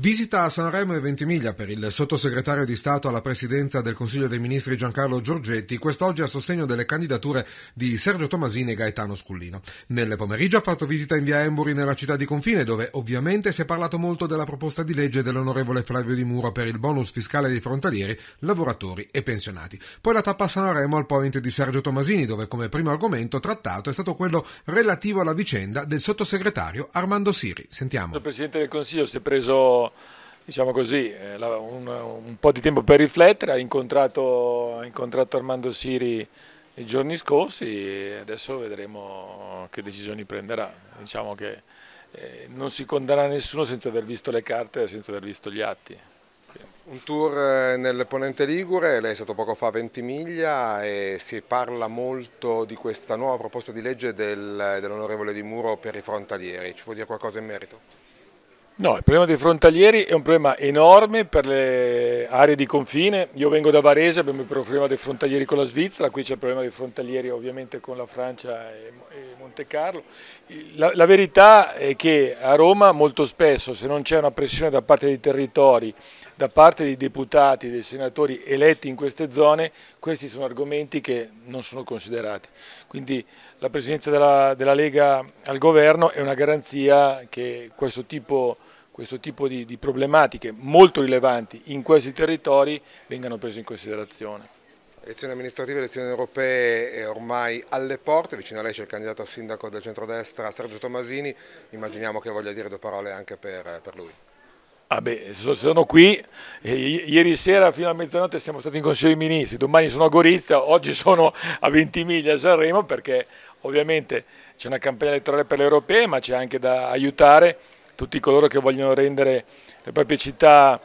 Visita a Sanremo e Ventimiglia per il sottosegretario di Stato alla presidenza del Consiglio dei Ministri Giancarlo Giorgetti, quest'oggi a sostegno delle candidature di Sergio Tomasini e Gaetano Scullino. Nel pomeriggio ha fatto visita in via Emburi nella città di Confine, dove ovviamente si è parlato molto della proposta di legge dell'onorevole Flavio Di Muro per il bonus fiscale dei frontalieri, lavoratori e pensionati. Poi la tappa a Sanremo al point di Sergio Tomasini, dove come primo argomento trattato è stato quello relativo alla vicenda del sottosegretario Armando Siri. Sentiamo. Il Presidente del Consiglio si è preso diciamo così, eh, un, un, po' di tempo per riflettere, ha incontrato, ha incontrato Armando Siri i giorni scorsi e adesso vedremo che decisioni prenderà. Diciamo che eh, non si condanna nessuno senza aver visto le carte e senza aver visto gli atti. Un tour eh, nel Ponente Ligure, lei è stato poco fa a Ventimiglia e si parla molto di questa nuova proposta di legge del, dell'onorevole Di Muro per i frontalieri, ci può dire qualcosa in merito? No, il problema dei frontalieri è un problema enorme per le aree di confine. Io vengo da Varese, abbiamo il problema dei frontalieri con la Svizzera, qui c'è il problema dei frontalieri ovviamente con la Francia e, Montenegro. Monte Carlo. La, la verità è che a Roma molto spesso se non c'è una pressione da parte dei territori, da parte dei deputati, dei senatori eletti in queste zone, questi sono argomenti che non sono considerati. Quindi la presenza della, della Lega al governo è una garanzia che questo tipo questo tipo di, di, problematiche molto rilevanti in questi territori vengano prese in considerazione. Elezioni amministrative, elezioni europee eh, ormai alle porte, vicino a lei c'è il candidato a sindaco del centrodestra Sergio Tomasini, immaginiamo che voglia dire due parole anche per, eh, per lui. Ah beh, sono qui, eh, ieri sera fino a mezzanotte siamo stati in Consiglio dei Ministri, domani sono a Gorizia, oggi sono a Ventimiglia, a Sanremo, perché ovviamente c'è una campagna elettorale per le europee, ma c'è anche da aiutare tutti coloro che vogliono rendere le proprie città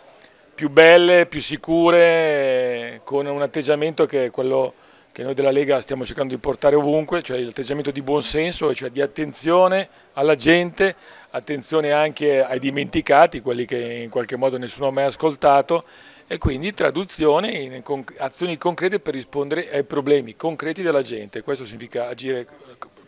più belle, più sicure, con un atteggiamento che è quello che noi della Lega stiamo cercando di portare ovunque, cioè l'atteggiamento di buonsenso, cioè di attenzione alla gente, attenzione anche ai dimenticati, quelli che in qualche modo nessuno ha mai ascoltato, e quindi traduzione in azioni concrete per rispondere ai problemi concreti della gente. Questo significa agire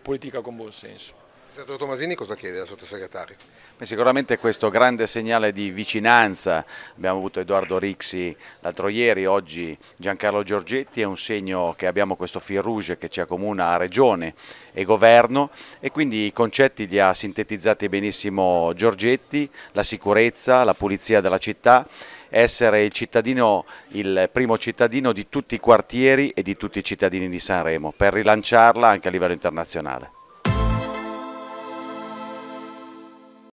politica con buon senso senatore Tomasini cosa chiede al sottosegretario? Beh, sicuramente questo grande segnale di vicinanza, abbiamo avuto Edoardo Rixi l'altro ieri, oggi Giancarlo Giorgetti, è un segno che abbiamo questo fil rouge che ci accomuna a regione e governo e quindi i concetti li ha sintetizzati benissimo Giorgetti, la sicurezza, la pulizia della città essere il cittadino, il primo cittadino di tutti i quartieri e di tutti i cittadini di Sanremo per rilanciarla anche a livello internazionale.